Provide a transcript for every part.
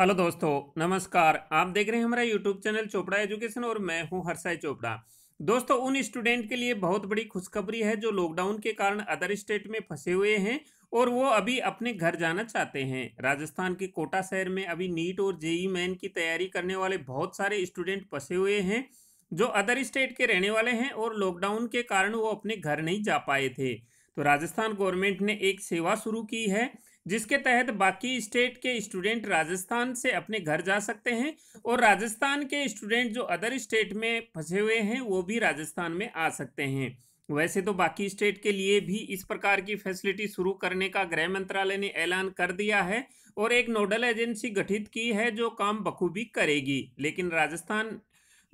hello दोस्तों नमस्कार आप देख रहे हैं हमारा यूट्यूब चैनल चोपड़ा एजुकेशन और मैं हूं हर्षाई चोपड़ा दोस्तों उन स्टूडेंट के लिए बहुत बड़ी खुशखबरी है जो लॉकडाउन के कारण अदर स्टेट में फंसे हुए हैं और वो अभी अपने घर जाना चाहते हैं राजस्थान के कोटा शहर में अभी नीट और जेई मैन की तैयारी करने वाले बहुत सारे स्टूडेंट फंसे हुए हैं जो अदर स्टेट के रहने वाले हैं और लॉकडाउन के कारण वो अपने घर नहीं जा पाए थे तो राजस्थान गवर्नमेंट ने एक सेवा शुरू की है जिसके तहत बाकी स्टेट के स्टूडेंट राजस्थान से अपने घर जा सकते हैं और राजस्थान के स्टूडेंट जो अदर स्टेट में फंसे हुए हैं वो भी राजस्थान में आ सकते हैं वैसे तो बाकी स्टेट के लिए भी इस प्रकार की फैसिलिटी शुरू करने का गृह मंत्रालय ने ऐलान कर दिया है और एक नोडल एजेंसी गठित की है जो काम बखूबी करेगी लेकिन राजस्थान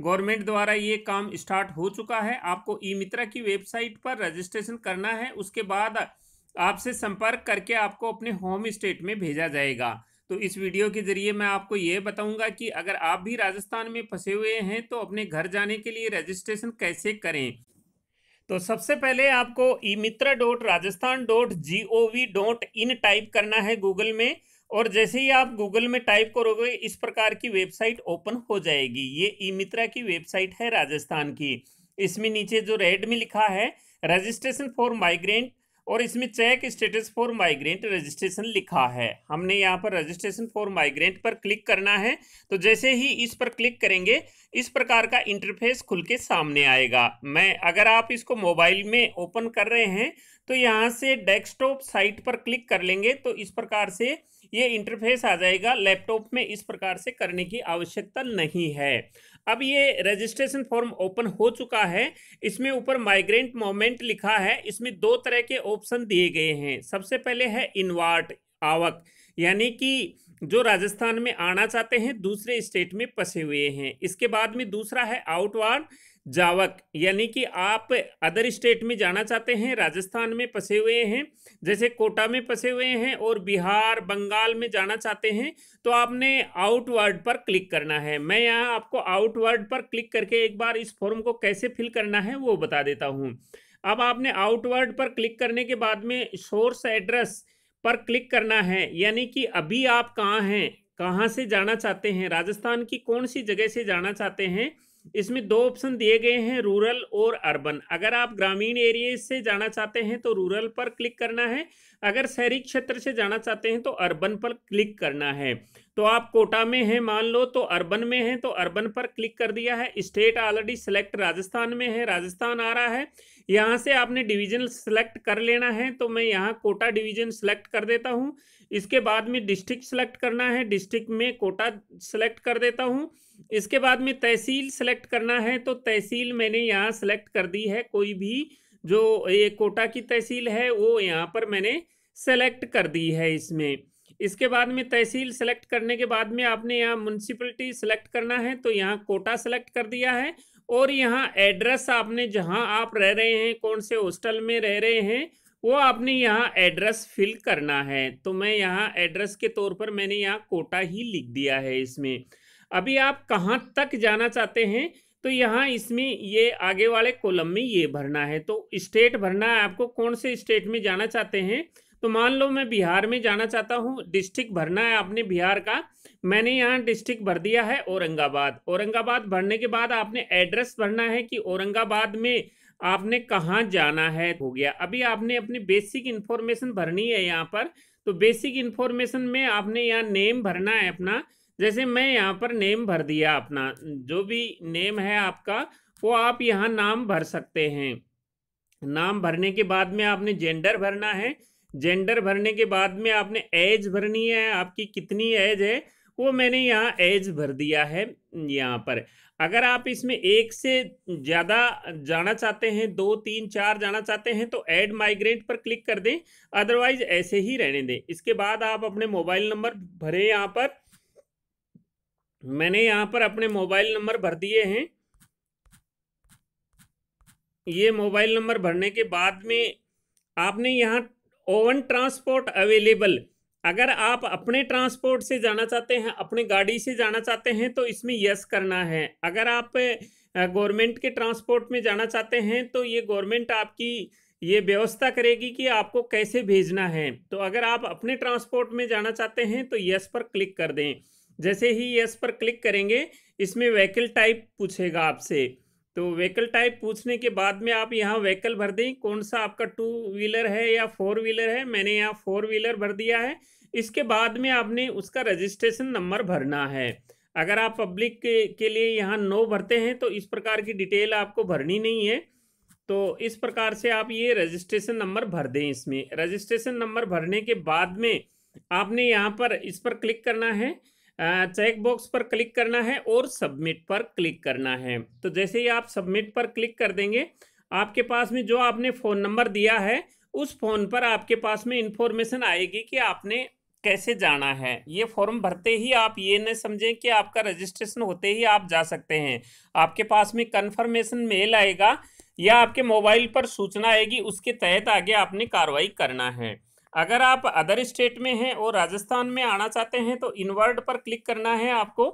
गवर्नमेंट द्वारा ये काम स्टार्ट हो चुका है आपको ई मित्रा की वेबसाइट पर रजिस्ट्रेशन करना है उसके बाद आपसे संपर्क करके आपको अपने होम स्टेट में भेजा जाएगा तो इस वीडियो के ज़रिए मैं आपको ये बताऊंगा कि अगर आप भी राजस्थान में फंसे हुए हैं तो अपने घर जाने के लिए रजिस्ट्रेशन कैसे करें तो सबसे पहले आपको e Mitra dot Rajasthan dot G O V dot in type करना है गूगल में और जैसे ही आप गूगल में टाइप करोगे इस प्रकार की वेबसाइट ओपन हो जाएगी ये ई मित्रा की वेबसाइट है राजस्थान की इसमें नीचे जो रेड में लिखा है रजिस्ट्रेशन फॉर माइग्रेंट और इसमें check status for migrant registration लिखा है हमने यहाँ पर रजिस्ट्रेशन फॉर माइग्रेंट पर क्लिक करना है तो जैसे ही इस पर क्लिक करेंगे इस प्रकार का इंटरफेस खुल के सामने आएगा मैं अगर आप इसको मोबाइल में ओपन कर रहे हैं तो यहाँ से डेस्कटॉप साइट पर क्लिक कर लेंगे तो इस प्रकार से ये इंटरफेस आ जाएगा लैपटॉप में इस प्रकार से करने की आवश्यकता नहीं है अब ये रजिस्ट्रेशन फॉर्म ओपन हो चुका है इसमें ऊपर माइग्रेंट मोमेंट लिखा है इसमें दो तरह के ऑप्शन दिए गए हैं सबसे पहले है इनवाट आवक यानी कि जो राजस्थान में आना चाहते हैं दूसरे स्टेट में फंसे हुए हैं इसके बाद में दूसरा है आउटवार्ड जावक यानी कि आप अदर स्टेट में जाना चाहते हैं राजस्थान में फंसे हुए हैं जैसे कोटा में फंसे हुए हैं और बिहार बंगाल में जाना चाहते हैं तो आपने आउटवर्ड पर क्लिक करना है मैं यहाँ आपको आउटवर्ड पर क्लिक करके एक बार इस फॉर्म को कैसे फिल करना है वो बता देता हूँ अब आपने आउटवर्ड पर क्लिक करने के बाद में सोर्स एड्रेस पर क्लिक करना है यानी कि अभी आप कहाँ हैं कहाँ से जाना चाहते हैं राजस्थान की कौन सी जगह से जाना चाहते हैं इसमें दो ऑप्शन दिए गए हैं रूरल और अर्बन अगर आप ग्रामीण एरिए से जाना चाहते हैं तो रूरल पर क्लिक करना है अगर शहरी क्षेत्र से जाना चाहते हैं तो अर्बन पर क्लिक करना है तो आप कोटा में हैं मान लो तो अर्बन में हैं तो अर्बन पर क्लिक कर दिया है स्टेट ऑलरेडी सिलेक्ट राजस्थान में है राजस्थान आ रहा है यहाँ से आपने डिवीजन सेलेक्ट कर लेना है तो मैं यहाँ कोटा डिवीजन सेलेक्ट कर देता हूँ इसके बाद में डिस्ट्रिक्ट सेलेक्ट करना है डिस्ट्रिक्ट में कोटा सेलेक्ट कर देता हूँ इसके बाद में तहसील सेलेक्ट करना है तो तहसील मैंने यहाँ सेलेक्ट कर दी है कोई भी जो ये कोटा की तहसील है वो यहाँ पर मैंने सेलेक्ट कर दी है इसमें इसके बाद में तहसील सेलेक्ट करने के बाद में आपने यहाँ म्यूनसिपलिटी सेलेक्ट करना है तो यहाँ कोटा सेलेक्ट कर दिया है और यहाँ एड्रेस आपने जहाँ आप रह रहे हैं कौन से हॉस्टल में रह रहे हैं वो आपने यहाँ एड्रेस फिल करना है तो मैं यहाँ एड्रेस के तौर पर मैंने यहाँ कोटा ही लिख दिया है इसमें अभी आप कहाँ तक जाना चाहते हैं तो यहाँ इसमें ये आगे वाले कॉलम में ये भरना है तो स्टेट भरना है आपको कौन से स्टेट में जाना चाहते हैं तो मान लो मैं बिहार में जाना चाहता हूँ डिस्ट्रिक्ट भरना है आपने बिहार का मैंने यहाँ डिस्ट्रिक्ट भर दिया है औरंगाबाद औरंगाबाद भरने के बाद आपने एड्रेस भरना है कि औरंगाबाद में आपने कहाँ जाना है हो गया अभी आपने अपनी बेसिक इन्फॉर्मेशन भरनी है यहाँ पर तो बेसिक इन्फॉर्मेशन में आपने यहाँ नेम भरना है अपना जैसे मैं यहाँ पर नेम भर दिया अपना जो भी नेम है आपका वो आप यहाँ नाम भर सकते हैं नाम भरने के बाद में आपने जेंडर भरना है जेंडर भरने के बाद में आपने एज भरनी है आपकी कितनी एज है वो मैंने यहाँ एज भर दिया है यहाँ पर अगर आप इसमें एक से ज़्यादा जाना चाहते हैं दो तीन चार जाना चाहते हैं तो ऐड माइग्रेंट पर क्लिक कर दें अदरवाइज ऐसे ही रहने दें इसके बाद आप अपने मोबाइल नंबर भरे यहाँ पर मैंने यहाँ पर अपने मोबाइल नंबर भर दिए हैं ये मोबाइल नंबर भरने के बाद में आपने यहाँ ओवन ट्रांसपोर्ट अवेलेबल अगर आप अपने ट्रांसपोर्ट से जाना चाहते हैं अपने गाड़ी से जाना चाहते हैं तो इसमें यस करना है अगर आप गवर्नमेंट के ट्रांसपोर्ट में जाना चाहते हैं तो ये गवर्नमेंट आपकी ये व्यवस्था करेगी कि आपको कैसे भेजना है तो अगर आप अपने ट्रांसपोर्ट में जाना चाहते हैं तो यस पर क्लिक कर दें जैसे ही यस पर क्लिक करेंगे इसमें व्हीकल टाइप पूछेगा आपसे तो व्हीकल टाइप पूछने के बाद में आप यहाँ व्हीकल भर दें कौन सा आपका टू व्हीलर है या फोर व्हीलर है मैंने यहाँ फोर व्हीलर भर दिया है इसके बाद में आपने उसका रजिस्ट्रेशन नंबर भरना है अगर आप पब्लिक के, के लिए यहाँ नो भरते हैं तो इस प्रकार की डिटेल आपको भरनी नहीं है तो इस प्रकार से आप ये रजिस्ट्रेशन नंबर भर दें इसमें रजिस्ट्रेशन नंबर भरने के बाद में आपने यहाँ पर इस पर क्लिक करना है चेक बॉक्स पर क्लिक करना है और सबमिट पर क्लिक करना है तो जैसे ही आप सबमिट पर क्लिक कर देंगे आपके पास में जो आपने फ़ोन नंबर दिया है उस फ़ोन पर आपके पास में इंफॉर्मेशन आएगी कि आपने कैसे जाना है ये फॉर्म भरते ही आप ये न समझें कि आपका रजिस्ट्रेशन होते ही आप जा सकते हैं आपके पास में कन्फर्मेशन मेल आएगा या आपके मोबाइल पर सूचना आएगी उसके तहत आगे आपने कार्रवाई करना है अगर आप अदर स्टेट में हैं और राजस्थान में आना चाहते हैं तो इनवर्ट पर क्लिक करना है आपको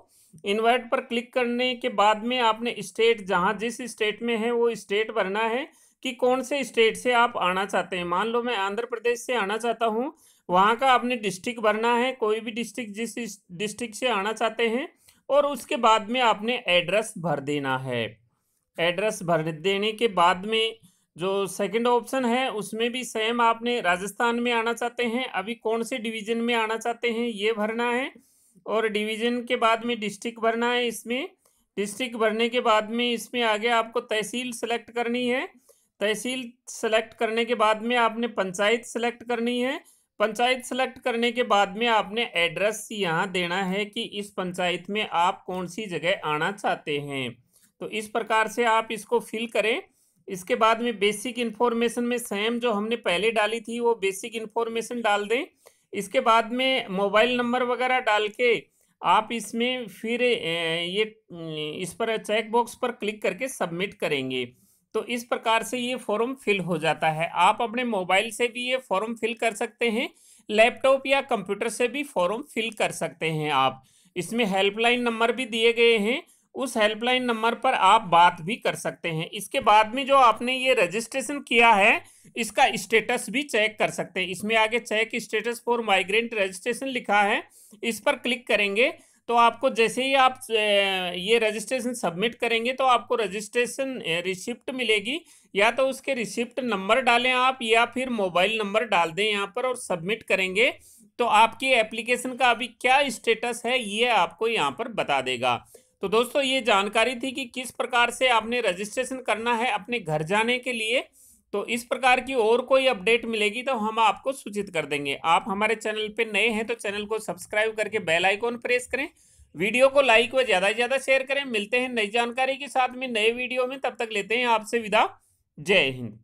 इनवर्ट पर क्लिक करने के बाद में आपने स्टेट जहाँ जिस स्टेट में है वो स्टेट भरना है कि कौन से स्टेट से आप आना चाहते हैं मान लो मैं आंध्र प्रदेश से आना चाहता हूँ वहाँ का आपने डिस्ट्रिक्ट भरना है कोई भी डिस्ट्रिक्ट जिस डिस्ट्रिक्ट से आना चाहते हैं और उसके बाद में आपने एड्रेस भर देना है एड्रेस भर देने के बाद में जो सेकंड ऑप्शन है उसमें भी सेम आपने राजस्थान में आना चाहते हैं अभी कौन से डिवीजन में आना चाहते हैं ये भरना है और डिवीजन के बाद में डिस्ट्रिक्ट भरना है इसमें डिस्ट्रिक्ट भरने के बाद में इसमें आगे आपको तहसील सेलेक्ट करनी है तहसील सेलेक्ट करने के बाद में आपने पंचायत सेलेक्ट करनी है पंचायत सेलेक्ट करने के बाद में आपने एड्रेस यहाँ देना है कि इस पंचायत में आप कौन सी जगह आना चाहते हैं तो इस प्रकार से आप इसको फिल करें इसके बाद में बेसिक इन्फॉर्मेशन में सेम जो हमने पहले डाली थी वो बेसिक इन्फॉर्मेशन डाल दें इसके बाद में मोबाइल नंबर वगैरह डाल के आप इसमें फिर ये इस पर चेक बॉक्स पर क्लिक करके सबमिट करेंगे तो इस प्रकार से ये फॉर्म फिल हो जाता है आप अपने मोबाइल से भी ये फॉर्म फिल कर सकते हैं लैपटॉप या कंप्यूटर से भी फॉर्म फिल कर सकते हैं आप इसमें हेल्पलाइन नंबर भी दिए गए हैं उस हेल्पलाइन नंबर पर आप बात भी कर सकते हैं इसके बाद में जो आपने ये रजिस्ट्रेशन किया है इसका स्टेटस भी चेक कर सकते हैं इसमें आगे check status for migrant registration लिखा है इस पर क्लिक करेंगे तो आपको जैसे ही आप ये रजिस्ट्रेशन सबमिट करेंगे तो आपको रजिस्ट्रेशन रिसिप्ट मिलेगी या तो उसके रिसिप्ट नंबर डालें आप या फिर मोबाइल नंबर डाल दें यहाँ पर और सबमिट करेंगे तो आपकी एप्लीकेशन का अभी क्या स्टेटस है ये आपको यहाँ पर बता देगा तो दोस्तों ये जानकारी थी कि किस प्रकार से आपने रजिस्ट्रेशन करना है अपने घर जाने के लिए तो इस प्रकार की और कोई अपडेट मिलेगी तो हम आपको सूचित कर देंगे आप हमारे चैनल पर नए हैं तो चैनल को सब्सक्राइब करके बेल आइकॉन प्रेस करें वीडियो को लाइक व ज़्यादा से ज़्यादा शेयर करें मिलते हैं नई जानकारी के साथ में नए वीडियो में तब तक लेते हैं आपसे विदा जय हिंद